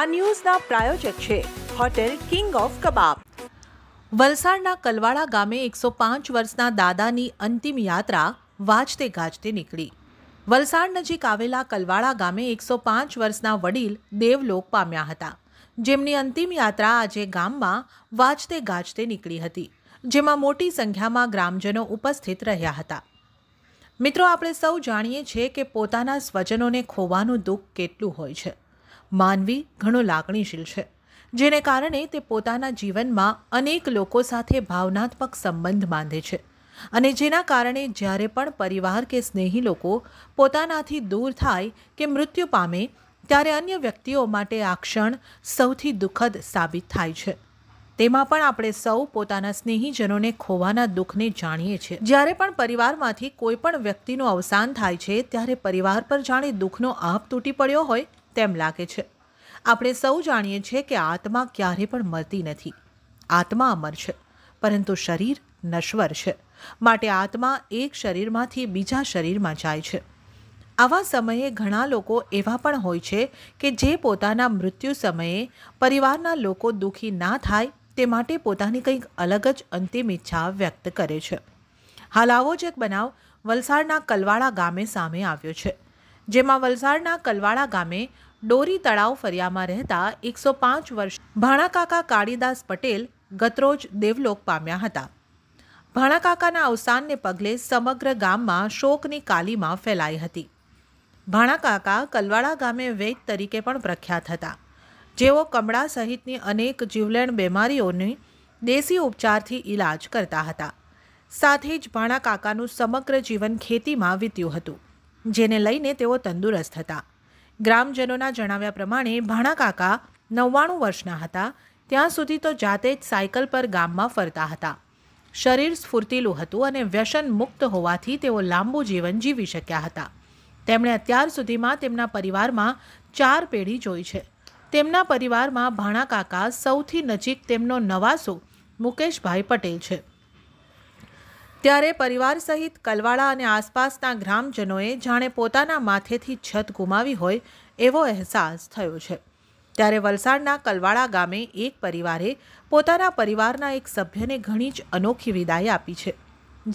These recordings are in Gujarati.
આ ન્યૂઝના પ્રાયોજક છે હોટેલ કિંગ ઓફ કબાબ વલસાડના કલવાડા ગામે એકસો પાંચ વર્ષના દાદાની અંતિમ યાત્રા વાજતે ગાજતે નીકળી વલસાડ નજીક આવેલા કલવાડા ગામે એકસો પાંચ વર્ષના વડીલ દેવલોક પામ્યા હતા જેમની અંતિમ યાત્રા આજે ગામમાં વાજતે ગાજતે નીકળી હતી જેમાં મોટી સંખ્યામાં ગ્રામજનો ઉપસ્થિત રહ્યા હતા મિત્રો આપણે સૌ જાણીએ છીએ કે પોતાના સ્વજનોને ખોવાનું દુઃખ કેટલું હોય છે માનવી ઘણો લાગણીશીલ છે જેને કારણે તે પોતાના જીવનમાં અનેક લોકો સાથે ભાવનાત્મક સંબંધ બાંધે છે અને જેના કારણે જ્યારે પણ પરિવાર કે સ્નેહી લોકો પોતાનાથી દૂર થાય કે મૃત્યુ પામે ત્યારે અન્ય વ્યક્તિઓ માટે આ ક્ષણ સૌથી દુઃખદ સાબિત થાય છે તેમાં પણ આપણે સૌ પોતાના સ્નેહીજનોને ખોવાના દુઃખને જાણીએ છીએ જ્યારે પણ પરિવારમાંથી કોઈ પણ વ્યક્તિનું અવસાન થાય છે ત્યારે પરિવાર પર જાણે દુઃખનો આભ તૂટી પડ્યો હોય તેમ લાગે છે આપણે સૌ જાણીએ છીએ કે આત્મા ક્યારે પણ મરતી નથી આત્મા અમર છે પરંતુ શરીર નશ્વર છે માટે આત્મા એક શરીરમાંથી બીજા શરીરમાં જાય છે આવા સમયે ઘણા લોકો એવા પણ હોય છે કે જે પોતાના મૃત્યુ સમયે પરિવારના લોકો દુઃખી ના થાય તે માટે પોતાની કંઈક અલગ જ અંતિમ ઈચ્છા વ્યક્ત કરે છે હાલ આવો જ એક બનાવ વલસાડના કલવાડા ગામે સામે આવ્યો છે જેમાં વલસાડના કલવાડા ગામે ડોરી તળાવ ફરિયામાં રહેતા એકસો પાંચ વર્ષ ભાણાકાકા કાળીદાસ પટેલ ગતરોજ દેવલોક પામ્યા હતા ભાણાકાકાના અવસાનને પગલે સમગ્ર ગામમાં શોકની કાલીમાં ફેલાઈ હતી ભાણાકાકા કલવાડા ગામે વૈદ તરીકે પણ પ્રખ્યાત હતા જેઓ કમળા સહિતની અનેક જીવલેણ બીમારીઓની દેશી ઉપચારથી ઈલાજ કરતા હતા સાથે જ ભાણાકાકાનું સમગ્ર જીવન ખેતીમાં વીત્યું હતું જેને લઈને તેઓ તંદુરસ્ત હતા ગ્રામજનોના જણાવ્યા પ્રમાણે ભાણાકાકા નવ્વાણું વર્ષના હતા ત્યાં સુધી તો જાતે જ સાયકલ પર ગામમાં ફરતા હતા શરીર સ્ફૂર્તિલું હતું અને વ્યસન મુક્ત હોવાથી તેઓ લાંબુ જીવન જીવી શક્યા હતા તેમણે અત્યાર સુધીમાં તેમના પરિવારમાં ચાર પેઢી જોઈ છે તેમના પરિવારમાં ભાણાકાકા સૌથી નજીક તેમનો નવાસો મુકેશભાઈ પટેલ છે ત્યારે પરિવાર સહિત કલવાડા અને આસપાસના ગ્રામજનોએ જાણે પોતાના માથેથી છત ગુમાવી હોય એવો અહેસાસ થયો છે ત્યારે વલસાડના કલવાડા ગામે એક પરિવારે પોતાના પરિવારના એક સભ્યને ઘણી જ અનોખી વિદાય આપી છે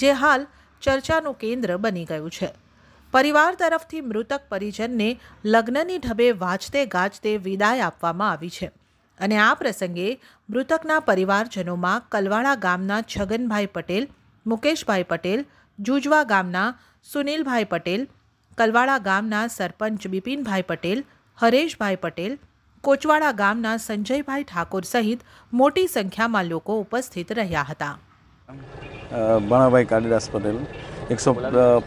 જે હાલ ચર્ચાનું કેન્દ્ર બની ગયું છે પરિવાર તરફથી મૃતક પરિજનને લગ્નની ઢબે વાંચતે ગાજતે વિદાય આપવામાં આવી છે અને આ પ્રસંગે મૃતકના પરિવારજનોમાં કલવાડા ગામના છગનભાઈ પટેલ મુકેશભાઈ પટેલ જુજવા ગામના સુનિલભાઈ પટેલ કલવાડા ગામના સરપંચ બિપિનભાઈ પટેલ હરેશભાઈ પટેલ કોચવાડા ગામના સંજયભાઈ ઠાકોર સહિત મોટી સંખ્યામાં લોકો ઉપસ્થિત રહ્યા હતા ભણાભાઈ કાલિદાસ પટેલ એકસો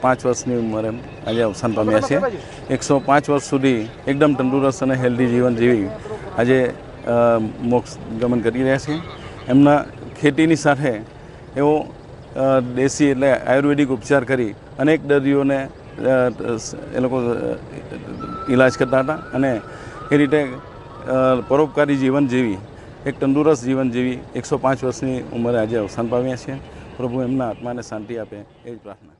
પાંચ વર્ષની ઉંમરે આજે અવસાન પામ્યા છે એકસો પાંચ વર્ષ સુધી એકદમ તંદુરસ્ત અને હેલ્ધી જીવન જીવી આજે મોક્ષ ગમન કરી રહ્યા છે એમના ખેતીની સાથે એઓ દેશી એટલે આયુર્વેદિક ઉપચાર કરી અનેક દર્દીઓને એ લોકો ઇલાજ કરતા હતા અને એ રીતે પરોપકારી જીવન જીવી એક તંદુરસ્ત જીવન જીવી એકસો પાંચ વર્ષની ઉંમરે આજે અવસાન પામ્યા છે પ્રભુ એમના આત્માને શાંતિ આપે એ જ પ્રાર્થના